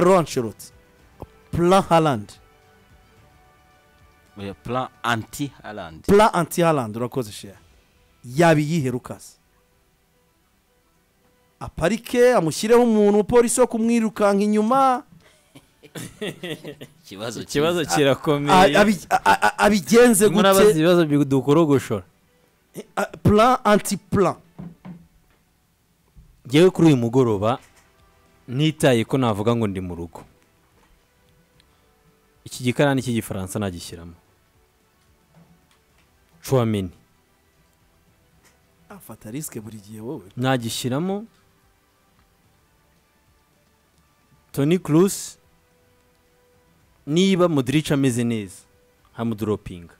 Ron Shirut. Plan Haaland. Oya plan anti Haaland. Plan anti Haaland urakoze Yaba iyihe Lucas? aparike amushyireho umuntu umupolisi wo kumwirukanka inyuma ikibazo kirakomeye abigenze gute murabaza ibibazo dukorogoshora eh, plan anti plan ngewe kuri uyu mugoroba nitaye ko navuga ngo ndi mu rugo iki gikarani cy'igifaransa nagishyiramo cuwamini afata ah, risike buri gihe wowe nagishyiramo toni kurusi niba mudirica ameze neza nkamudoropinga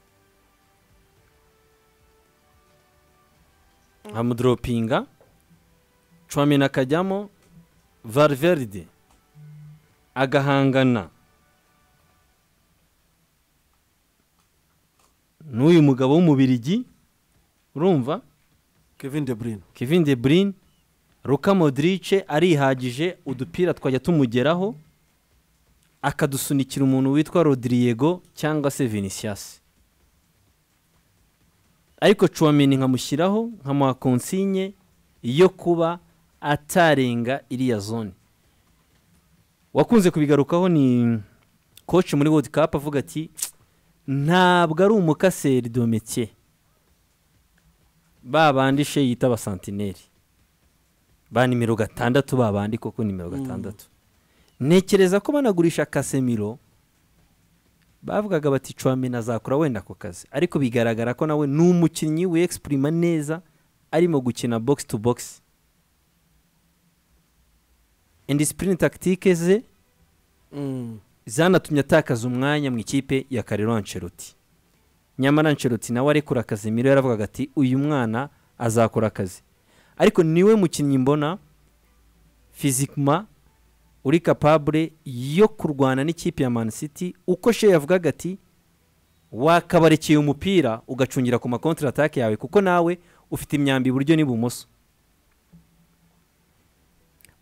nkamudoropinga cuwamini akajyamo variverde agahangana n'uyu mugabo w'umubirigi urumva kevin de burine kevin de burine ruka modirice arihagije udupira twajya tumugeraho akadusunikira umuntu witwa rodiriyego cyangwa se vinisiyasi ariko cuwameni nkamushyiraho nkamuha konsinye yo kuba atarenga iriya zone wakunze kubigarukaho ni koci muri world cup avuga ati ntabwo ari umukaseri domeke babandi she yita abasantineri ba nimero gatandatu babandi koko nimero mm. gatandatu ntekereza ko banagurisha kasemiro bavugaga bati cuwamena azakora wenda ako kazi ariko bigaragara ko nawe ni umukinnyi wexipurima neza arimo gukina bogisi tu bogisi indi takitike ze zanatumye atakaza umwanya mu ikipe ya kariro anceruti nyamara anceruti nawe arekura akazi miro yaravugaga ati uyu mwana azakora akazi ariko niwe mukinnyi mbona fizikima uri kapabure yo kurwana n'ikipe ya mani siti uko she yavugaga ati wakabarekeye umupira ugacungira ku makontiratake yawe kuko nawe ufite imyambi iburyo n'ibumoso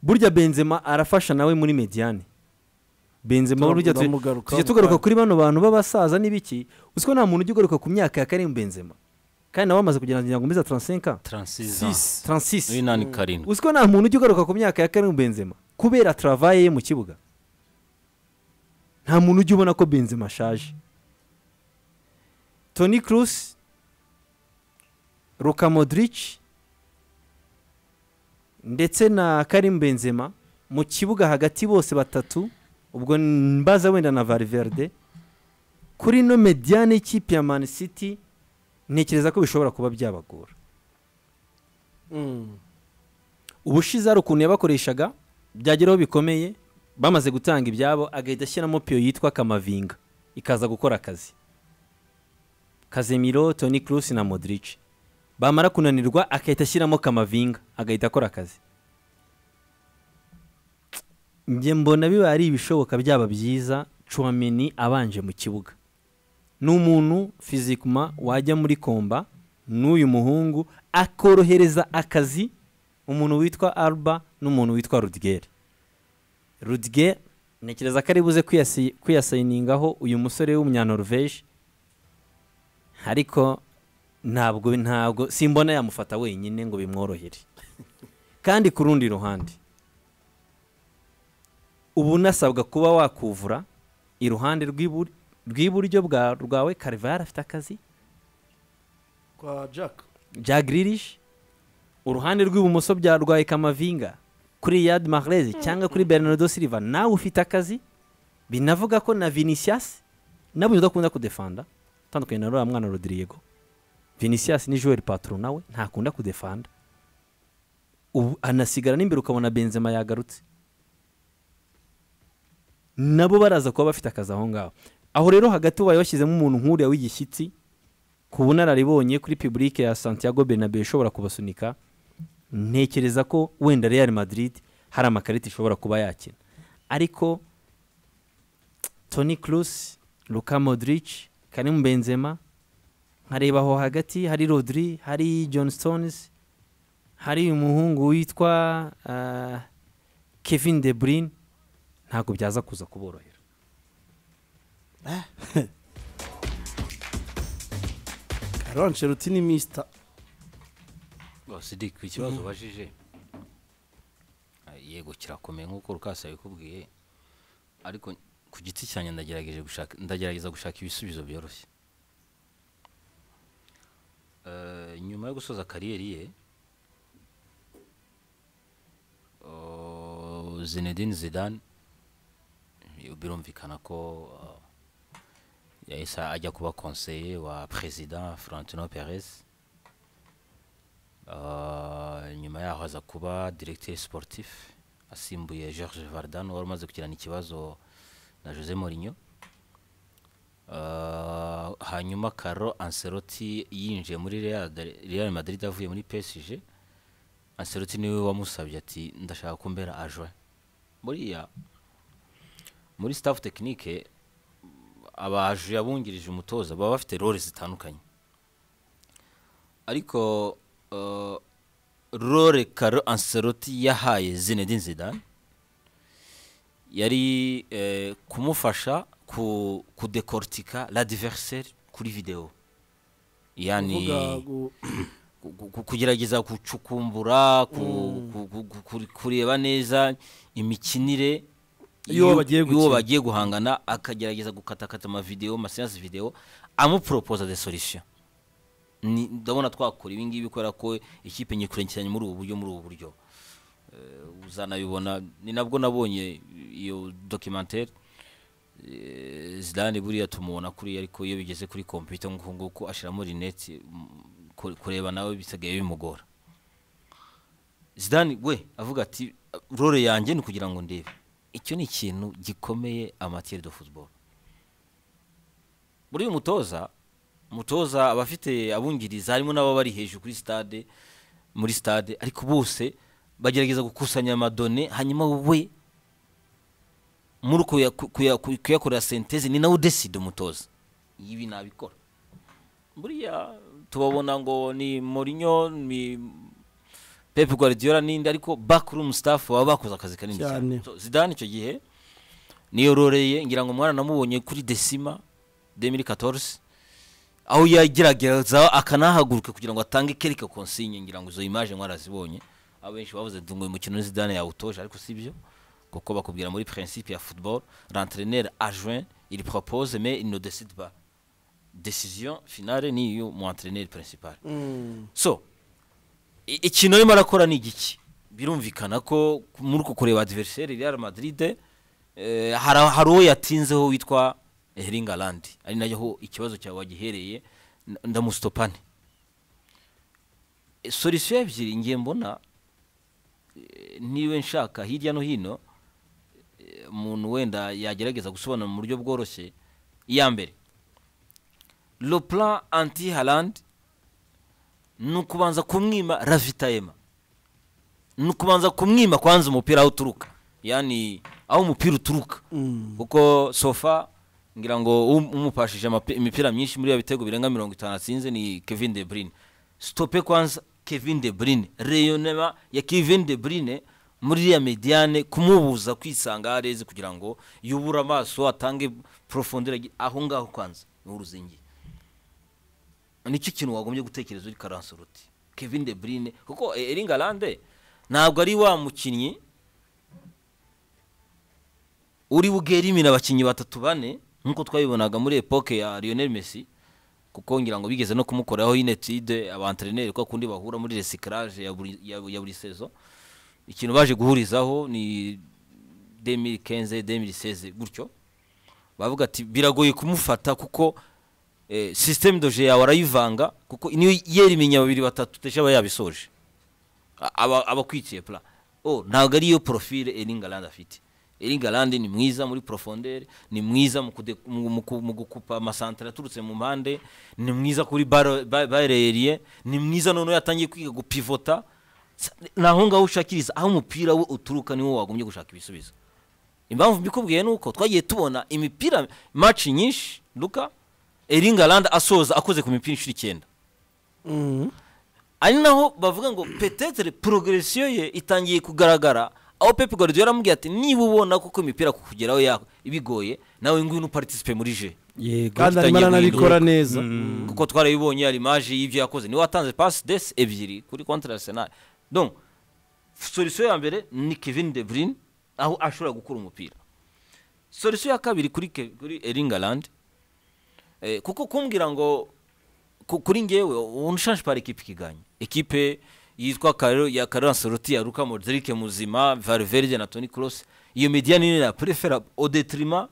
burya benzema arafasha nawe muri mediyane benzema burya tujya tugaruka kuri bano bantu b'abasaza n'ibiki uzi ko nta muntu ujya ugaruka ku myaka ya karindwi benzema kandi nawe amaze kugera ngo meza taransinka taransisi uzi ko nta muntu ujya ugaruka ku myaka ya karindwi benzema kubera taravaye ye mu kibuga nta muntu ujya ubona ko benzema ashaje toni kurusi ruka ndetse na karim benzema mu kibuga hagati bose batatu ubwo mbaza wenda na variverde kuri No mediyane y'ikipe ya mani siti ntekereza ko bishobora kuba byabagora hmm. ubushize hari ukuntu yabakoreshaga byageraho bikomeye bamaze gutanga ibyabo agahita ashyiramo piyo yitwa kamavinga ikaza gukora akazi kazemiro toni kurusi na modirici bamara kunanirwa agahita ashyiramo kamavinga agahita akora akazi njye mbona biba ari ibishoboka byaba byiza cuwamini abanje mu kibuga ni umuntu fizikuma wajya muri komba n'uyu muhungu akorohereza akazi umuntu witwa alba n'umuntu witwa rudigeri rudigeri ntekereza ko ari buze kwiyasayiningaho uyu musore w'umunyanorveje ariko ntabwo ntabwo simbona yamufata wenyine ngo bimworohere kandi ku rundi ruhande ubu unasabwa kuba wakuvura iruhande rw'iburyo bwawe karivara afite akazi kwa jack jagiririshi uruhande rw'ibumoso byarwaye kamavinga kuri yadi maherezi cyangwa kuri bernardo silva nawe ufite akazi binavuga ko na vinisiyasi nabo udakunda kudefanda utandukanye na ruriya mwana rodiriyego vinicius ni joel patro nawe ntakunda kudefanda ubu anasigara n'imbere ukabona benzema yagarutse nabo baraza kuba bafite akazi aho ngaho aho rero hagati ubaye washyizemo umuntu nk'uriya w'igishyitsi ku bunararibonye kuri pibulike ya santiago benabe ishobora kubasunika ntekereza ko wenda real madrid hari amakarita ishobora kuba yakina ariko toni Kroos luka modric karimu benzema nkareba aho hagati hari rodri hari john stones hari umuhungu witwa ah, kevin de burine ntabwo byaza kuza kuborohera karonce ruti ni misita rwose ku ikibazo mm-hmm. ubajije ah, yego kirakomeye nk'uko rukasa bikubwiye ariko ku giti cyanjye ndagerageza gushaka ibisubizo byoroshye Eh, nyuma yo gusoza kariyeri ye oh, zinedine zidane birumvikana ko eh, yahise ajya kuba konseye wa perezida Florentino Perez eh, nyuma yaho aza kuba diregiteri siporutifu asimbuye george Vardano wari umaze kugirana ikibazo na jose Mourinho Eh, hanyuma karo Ancelotti yinjiye muri Real Madrid avuye muri PSG Ancelotti niwe wamusabye ati ndashaka ko mbera ajoye buriya muri staff tekinike abaje yabungirije umutoza baba bafite role zitandukanye ariko eh, role karo Ancelotti yahaye Zinedine Zidane yari eh, kumufasha kudekorutika radiveriseri kuri videwo yani kugerageza gucukumbura mm. kureba neza imikinire y'uwo bagiye guhangana akagerageza gukatakata amavidewo amasenasi videwo amuporopoza de sorusiyo ndabona twakora ibingibi kubera ko ikipe nyikurikiranye muri ubu buryo muri ubu buryo Eh, uzanabibona ni nabwo nabonye iyo dokimantere eh, zidani buriya tumubona kuriya ariko iyo bigeze kuri kompiyuta nk'uko nguko ashyiramo rinete kureba nawe bisigaye bimugora zidani we avuga ati role yanjye ni kugira ngo ndebe icyo ni ikintu gikomeye amatiyeri do futuboro buriya umutoza umutoza aba afite abungiriza harimo n’aba bari hejuru kuri sitade muri sitade ariko bose bagerageza gukusanya amadone hanyuma we muri kuyakorera senteze ni nawe udeside umutoza ibi nabikora buriya tubabona ngo ni morinyo ni pepe guardiola n'indi ariko bakurumu sitafu baba bakoze akazi kanini cyane zidane icyo gihe niyororeye ngira ngo umwana namubonye kuri desima demiri katorisi aho yagerageza akanahaguruka kugira ngo atange kereka konsinye ngira ngo izo imaje mwarazibonye abenshi bavuze ngo uyu mukino zidane yawutoje ariko si byo kuko bakubwira muri principe ya football l'entraîneur adjoint il propose mais il ne décide pas finale ni iy'umu entraîneur principal hmm. so ikintu arimo arakora ni igiki birumvikana ko muri uku kureba adversaire Real Madrid eh, hari uwo yatinzeho witwa Erling Haaland ari nayo ikibazo cyawe wagihereye ndamusitopane eh, solisiyo ebyiri ngiye mbona niwe nshaka hirya no hino eh, umuntu wenda yagerageza gusobanura mu buryo bworoshye iya mbere lopla anti harandi ni ukubanza kumwima ravitayema ni ukubanza kumwima kwanza umupira aho uturuka yani aho umupira uturuka mm. kuko sofa ngira ngo um, umupashije imipira myinshi muri iyo bitego birenga mirongo itanu atsinze ni kevin de burine sitope kwanza Kevin De Bruyne reyonema ya Kevin De Bruyne muri ya mediane kumubuza kwisanga arezi kugira ngo yubure amaso atange profondeur aho ngaho kwanza n'uruzingi nicyo kintu wagombye gutekereza uri karansoroti Kevin De Bruyne kuko eh, Erling ntabwo ari wa mukinnyi uri bugerimira abakinnyi batatu bane nkuko twabibonaga muri epoke ya Lionel Messi kuko ngira ngo bigeze no kumukoraho inetide abantreneri kwa kundi bahura muri recyclage ya buri sezo ikintu baje guhurizaho ni 2015 2016 gutyo bavuga ati biragoye kumufata kuko eh, systeme doje yawe arayivanga kuko niyo yerimenya babiri batatu tesha aba yabisoje abakwikiye aba pla oh ntabwo ariyo profile Erling Haaland afite Erling Haaland ni mwiza muri profondeur ni mwiza mu gukupa amasantere aturutse mu mpande ni mwiza kuri bareriye ni mwiza noneho yatangiye kwiga gupivota naho ngaho ushakiriza aho umupira we uturuka niwo wagombye gushaka ibisubizo impamvu mbikubwiye ni uko twagiye tubona imipira maci nyinshi duka Erling Haaland asoza akoze ku mipira inshuro icyenda mhm. ari naho bavuga ngo petetere progresiyo ye itangiye kugaragara aho pepe guardiola aramubwira ati niba ubona ko imipira kukugeraho bigoye nawe ngwino uparitisipe muri je kandi arimo aranabikora neza mm. Mm. kuko twarabibonye hari imaji y'ibyo yakoze niwe watanze pasi desi ebyiri kuri kontra arsenal donc ya mbere ni kevin de bruyne aho ashobora gukura umupira solisiyo ya kabiri kuri kuri eringarandi eh, kuko kumbwira ngo kuri ngewe ubu nshanje pari ekipe ikiganye ekipe yitwa Karansi Ruti ya Luka Modric Muzima Valverde na Toni Kroos iyo mediane ni euh, na prefera au detriment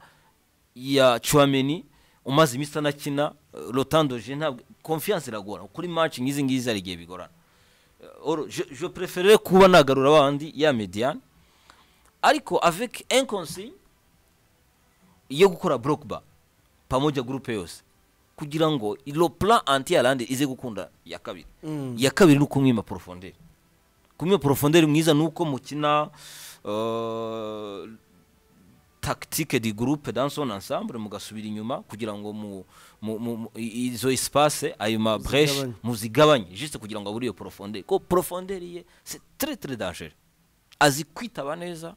ya Chouameni umaze iminsi anakina rotandoje ntabwo confiance iragorana kuri match nk'izi ngizi hari igihe bigorana je, preferere préférerais kuba nagarura abandi ya mediane ariko avec un yo gukora block bar pamoja groupe yose kugira ngo ilo anti alande ize gukunda iya kabiri iya mm. kabiri ni ukumwima porofonderi kumwima porofonderi mwiza ni uko mukina uh, tactique di groupe dans son ensemble mugasubira inyuma kugira ngo mu, izo espace ayo ma muzigabanye juste kugira ngo aburiye profondeur ko profondeur ye c'est très très dangereux azi kwitaba neza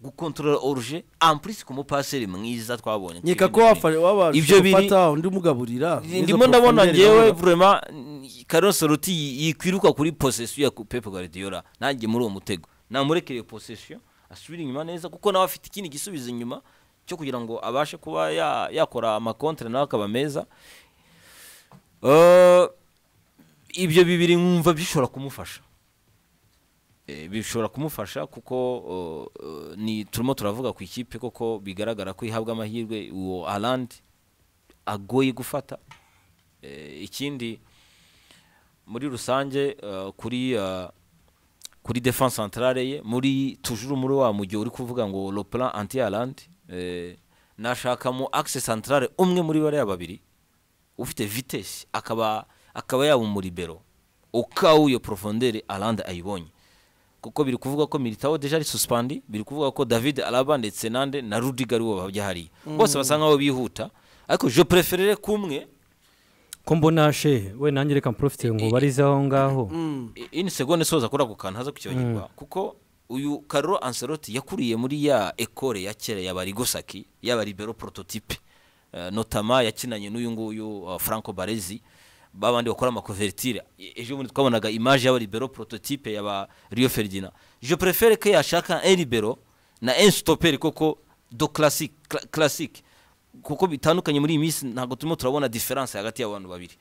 gukontorora oruje ampurisi ku mupaseri mwiza twabonye nkeka ko wabasha gufata undi umugaburira ndimo ndabona ngewe vurema karoso ruti yikwiruka kuri posesiyo ya pepe garidiyora nanjye muri uwo mutego namurekere posesiyo asubira inyuma neza kuko nawe afite ikindi gisubizo inyuma cyo kugira ngo abashe kuba yakora amakontere nawe akaba meza ibyo bibiri nkumva bishobora kumufasha Eh, bishobora kumufasha kuko ni turimo turavuga ku ikipe koko bigaragara ko ihabwa amahirwe uwo arandi agoye gufata eh, ikindi muri rusange kuri kuri defense centrale ye muri tujuru muri wa mujyi uri kuvuga ngo loplan anti arandi eh, nashakamo akise centrale umwe muri bariya babiri ufite vitesi akaba akaba yaba umuribero ukawu iyo porofondere arandi ayibonye kuko biri kuvuga ko militao deja ari suspandi biri kuvuga ko david alaba ndetse nande na rudiga aribo babyahariye bose basa nkaho bihuta ariko je preferere kumwe ko mbona she we nanjye reka mprofite ngo barize aho ngaho mm. ini segonde soza kuri ako kantu haza kukibagirwa mm. kuko uyu Carlo Ancelotti yakuriye muri ya ekore ya kera ya Barigosaki ya Baribero prototype euh, notama yakinanye n'uyu nguyu euh, Franco Baresi babandi bakora amakuvertire ejo bundi twabonaga image y'aba libero prototype y'aba Rio Ferdinand je prefere ko yashaka un libero na un stopper koko do classique classique kuko bitandukanye muri iyi minsi ntabwo turimo turabona difference hagati y'abantu babiri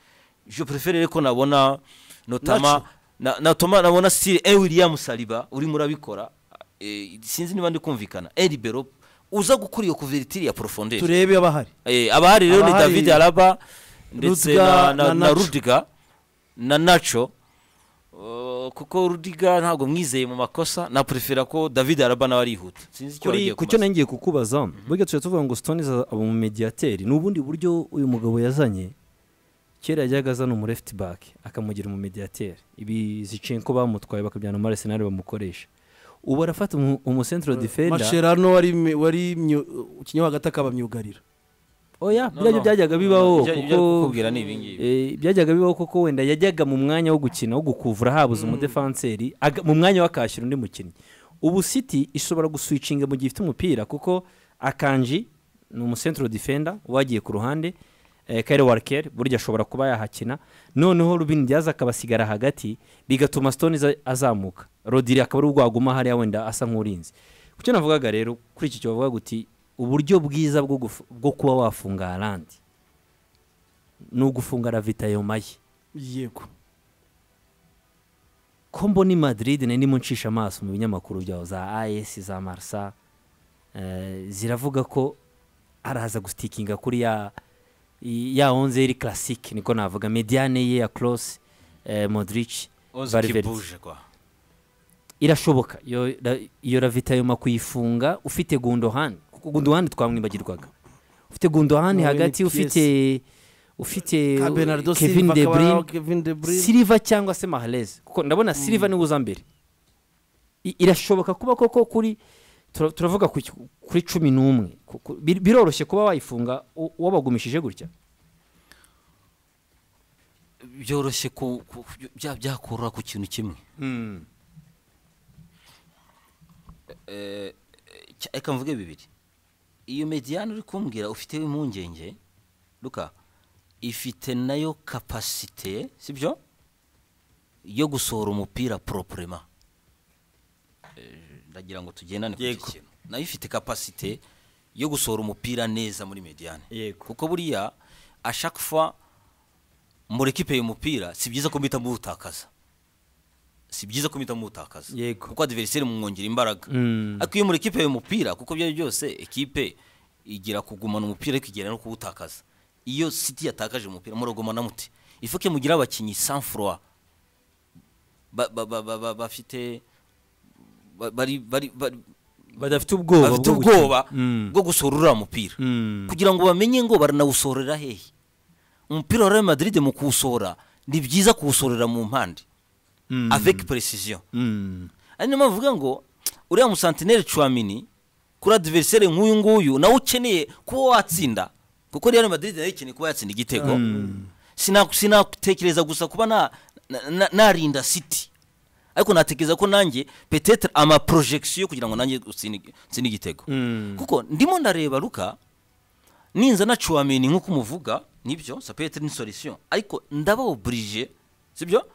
je prefere ko nabona notama na, natoma nabona style eh William Saliba uri murabikora eh, sinzi niba ndi kumvikana eh libero uza gukora iyo couverture ya profondeur turebe abahari eh, abahari rero ni David Alaba ndetse na rudiga na naco uh, kuko rudiga ntabwo mwizeye mu makosa na perefera ko david araba nawe arihuta sinzi kucyo nongeye kukubaza mhm. burya tujya tuvuga ngo sitoni aba mu mediyateri ni ubundi buryo uyu mugabo yazanye kera yajyaga azana umu lefti baki akamugira umu mediyateri ibi ko bamutwaye bakajyana muri arisenali bamukoresha ubu arafata umusentiro uh, defenda masherano wari ukinye uh, hagati akaba myugarira oya birabyo byajyaga bibaho kuko eh, byajyaga bibaho kuko wenda yajyaga mu mwanya wo gukina wo gukuvura habuze mm. umudefanseri mu mwanya we akahashyira undi mukinnyi ubu siti ishobora guswicinga mu gihe ifite umupira kuko akanji ni umusentro defenda wagiye ku ruhande eh, kare warikeri burya ashobora kuba yahakina noneho rubini byaza akabasigara hagati bigatuma sitoni azamuka rodiri akaba ari ubwo waguma hariya wenda asa nk'urinzi ku navugaga rero kuri iki kibavuga guti uburyo bwiza bwo kuba wafunga harandi ni ugufunga ravitayomaye yego kombo ni madiride ndimo nshisha amaso mu binyamakuru byawe za as za marisa eh, ziravuga ko araza gusitikinga kuri ya ya onzeri classic niko navuga mediyane ye ya cross eh, modric irashoboka iyo ravitayoma kuyifunga ufite gundo handi ugunduhani twamwibagirwaga ufite gunduhani hagati ufite ufite kevin de bruyne siriva cyangwa se mahareze kuko ndabona hmm. siriva niwe uza mbere irashoboka kuba koko kuri turavuga kuri cumi n'umwe biroroshye kuba wayifunga wabagumishije gutya byoroshye byakorora ku kintu kimwe reka hmm. eh, eh, mvuge bibiri iyo mediyani uri kumbwira ufite impungenge ruka ifite nayo kapasite sibyo yo gusohora umupira poroporema eh, ndagira ngo tugendane ku kintu nayo ifite kapasite yo gusohora umupira neza muri mediyani kuko buriya ashaka mureke ikipe y'umupira si byiza ko muhita muwutakaza si byiza ko muhitamo kuko adiveriseri mwongera imbaraga mm. ariko iyo muri ekipe y'umupira kuko ibyo byose ekipe igira kugumana umupira ariko igera no kuwutakaza iyo siti yatakaje umupira muragumana muti ifuke mugira abakinnyi sans froid bafite badafite ubwoba bwo mm. gusohora umupira mm. kugira ngo bamenye ngo baranawusohorera hehe umupira wa real madrid mu kuwusohora ni byiza kuwusohorera mu mpande Mm. avec precision hanyuma mm. bavuga ngo uriya musantineri cuwamini kuri adiveriseri nk'uyu nguyu nawe ukeneye kuba watsinda kuko real madrid nayo ikeneye kuba yatsinda igitego mm. sinatekereza gusa kuba narinda siti ariko natekereza ko nanjye petetere amaporojegisiyo kugira ngo nanjye utsinde igitego kuko ndimo ndareba ruka ninza na cuwamini nk'uko umuvuga nibyo sapete ni solisiyo ariko ndaba oburije sibyo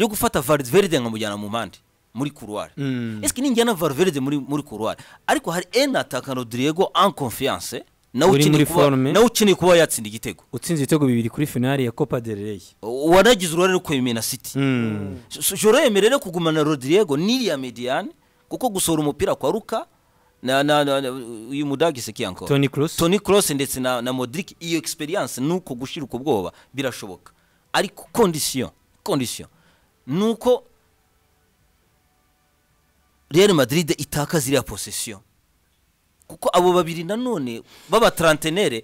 yo gufata Valverde nkamujyana mu mpande muri couloir mm. eske ninjyana Valverde muri muri couloir ariko hari en attaquant Rodrigo en confiance na ukini kuba yatsinda igitego utsinze ibitego bibiri kuri finale ya Copa del Rey wanagize uruhare rwo kwemena City mm. joremere rero kugumana Rodrigo niriya median kuko gusohora umupira kwa Luka na na na uyu mudagi se kiyanko Toni Kroos Toni Kroos ndetse na na Modric iyo experience nuko gushira ubwoba birashoboka ariko condition condition ni uko real madrid itaka ziriya posesiyo kuko abo babiri nanone b'abatarantenere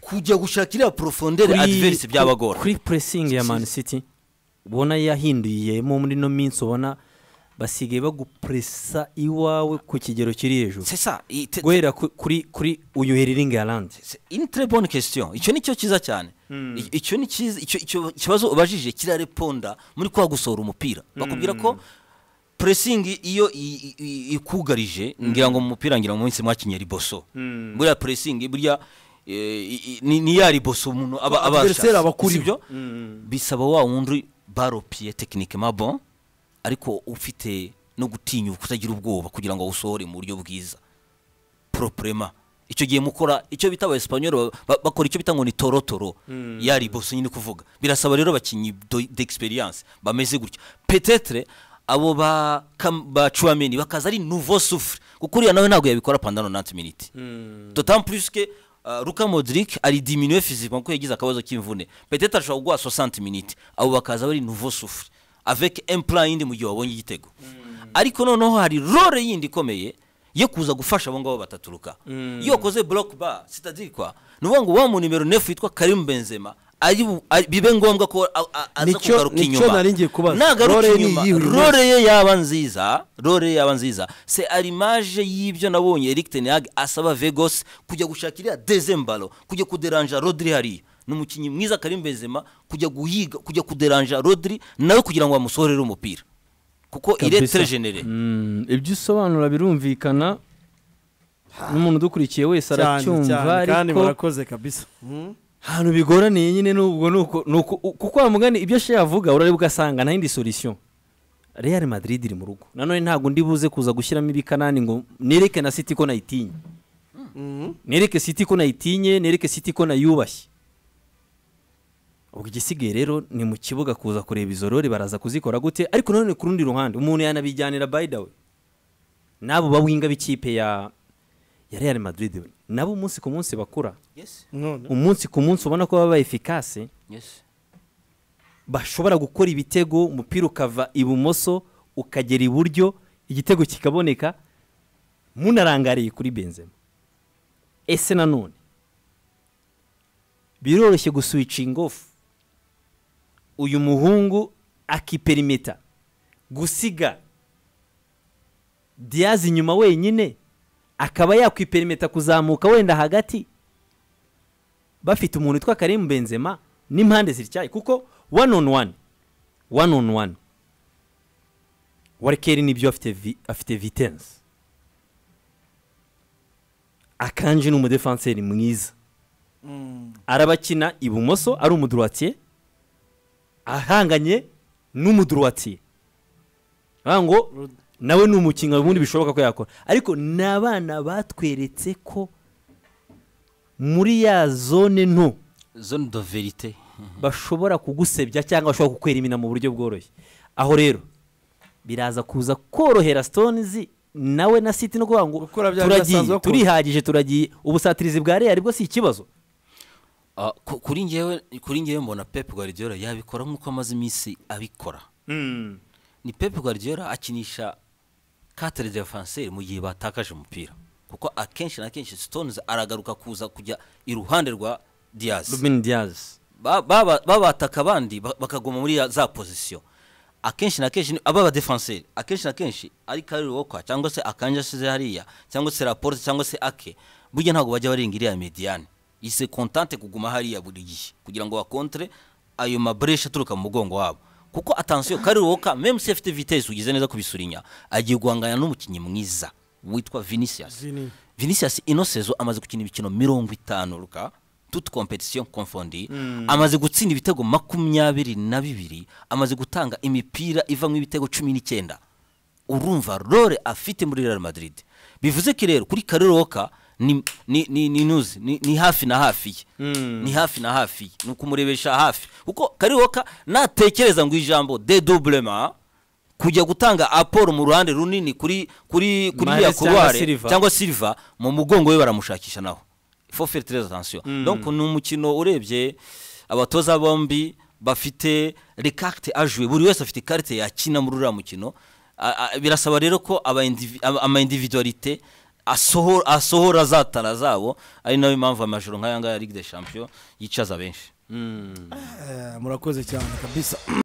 kujya gushaka iriya porofondere adiverisi byabagora kuri puresingi ya mani siti ubona yahinduyemo muri ino minsi ubona basigaye bagupuresa iwawe ku kigero kiri hejuru guhera kuri uyu heriringi yarandi bonne question icyo ni cyo cyiza cyane hmm. icyo ni cyiza icyo kibazo ubajije kirareponda muri kwa gusohora umupira hmm. bakubwira ko puresingi iyo ikugarije hmm. ngira ngo mu mupira ngira ngo munsi mwakinye riboso buriya puresingi burya e, ni ya riboso umuntu aba abasha bisaba wa wundi baro tekinike mabo ariko ufite no gutinyuka utagira ubwoba kugira ngo awusohore mu buryo bwiza propurema icyo gihe mukora icyo bita abasipanyoli bakora icyo bita ngo ni torotoro hmm. yari bose nyine kuvuga birasaba rero abakinnyi d'experience bameze gutya petetre abo ba bacuwameni bakaza ari nuvo sufure kuko uriya nawe ntabwo yabikora pandano nanti miniti hmm. dotan ruka euh, modric ari diminuwe fizima kuko yagize akabazo k'imvune petetre ashobora guha sosante miniti abo bakaza bari nuvo sufure aveke empura yindi mu gihe wabonye igitego ariko noneho hari role yindi ikomeye yo kuza gufasha abo ngabo bataturuka mm. iyo wakoze buroke ba sitadikwa ni ukuvuga ngo uwo mu nimero nefu yitwa karimu benzema bibe ngombwa ko aza kugaruka inyuma nagaruka inyuma role ye yaba nziza role ye yaba nziza se arimaje y'ibyo nabonye eric asaba vegosi kujya gushakira dezembaro kujya kuderanja rodiri hariya ni umukinnyi mwiza karim benzema kujya guhiga kujya kuderanja rodiri nawe kugira ngo bamusohorere umupira kuko iretire genere hmm, ibyo usobanura birumvikana n'umuntu udukurikiye wese aracyumva ariko murakoze kabisa hmm? ahantu bigoraniye nyine nubwo nuko kuko mugani ibyo she yavuga urare ugasanga nta yindi solisiyo real madrid iri mu rugo nanone ntabwo ndi buze kuza gushyiramo ibikanani ngo nereke na siti ko nayitinye hmm. nereke siti ko nayitinye nereke siti ko nayubashye ubwo igisigaye rero ni mu kibuga kuza kureba izo rori baraza kuzikora gute ariko nanone ku rundi ruhande umuntu yanabijyanira bayidawe n'abo bawinga b'ikipe ya ya real madrid nabo umunsi ku munsi bakura umunsi ku munsi ubona ko baba efikase bashobora gukora ibitego umupira ukava ibumoso ukagera iburyo igitego kikaboneka munarangariye kuri benzema ese nanone biroroshye guswicinga uyu muhungu akiperimeta gusiga diyazi inyuma wenyine akaba yakwiperimeta kuzamuka wenda hagati bafite umuntu witwa karimu benzema n'impande zityaye kuko one on one one on one warikeri nibyo afite vitensi akanji ni umudefanseri mwiza hmm. arabakina ibumoso ari umuduwatiye ahanganye n'umuduruwatsi ngo nawe ni umukinnyi ubundi bishoboka ko yakora ariko ni abana batweretse ko muri ya zone nto zone do verite bashobora kugusebya cyangwa bashobora kukwerimina mu buryo bworoshye aho rero biraza kuza korohera sitonizi nawe na siti no kuvuga ngo turagihagije turagiye ubusatirizi bwa reya bwo si ikibazo kuri ngewe kuri ngewe mbona pepe Guardiola yabikora nk'uko amaze iminsi abikora ni pepe Guardiola akinisha katere defanseri mu gihe batakaje umupira kuko akenshi na kenshi stones aragaruka kuza kujya iruhande rwa diyazi rubin diyazi babataka abandi bakaguma muri za pozisiyo akenshi na kenshi aba abadefanseri akenshi na kenshi ari kariri wokwa cyangwa se akanja asize hariya cyangwa se raporo cyangwa se ake burya ntabwo bajya barenga iriya mediyane ise kontante kuguma hariya buri gihe kugira ngo bakontre ayo mabureshe aturuka mu mugongo wabo kuko atansiyo kariroka meme si afite vitesi ugize neza kubisurinya agiye guhangana n'umukinnyi mwiza witwa vinicius vinicius ino amaze gukina imikino mirongo itanu ruka tutu kompetisiyo konfondi amaze gutsinda ibitego makumyabiri na bibiri amaze gutanga imipira ivamo ibitego cumi n'icyenda urumva rore afite muri real madrid bivuze ko rero kuri kariroka ni hafi na hafi ye hmm. ni hafi na hafi ye ni ukumurebesha hafi kuko karihoka natekereza ngo ijambo de deduburema kujya gutanga aporo mu ruhande runini kuri kuri kuri iriya kuruware cyangwa siliva mu mugongo we baramushakisha naho foferi tereza tansiyo ni umukino urebye abatoza bombi bafite rekakite ajuwe buri wese afite ikarite yakina muri uriya mukino birasaba rero ko ama individualite asohora azatara zabo ari nayo mpamvu amajoro nk'aya ngaya ya ligue de champion yicaza benshi hmm. eh, murakoze cyane kabisa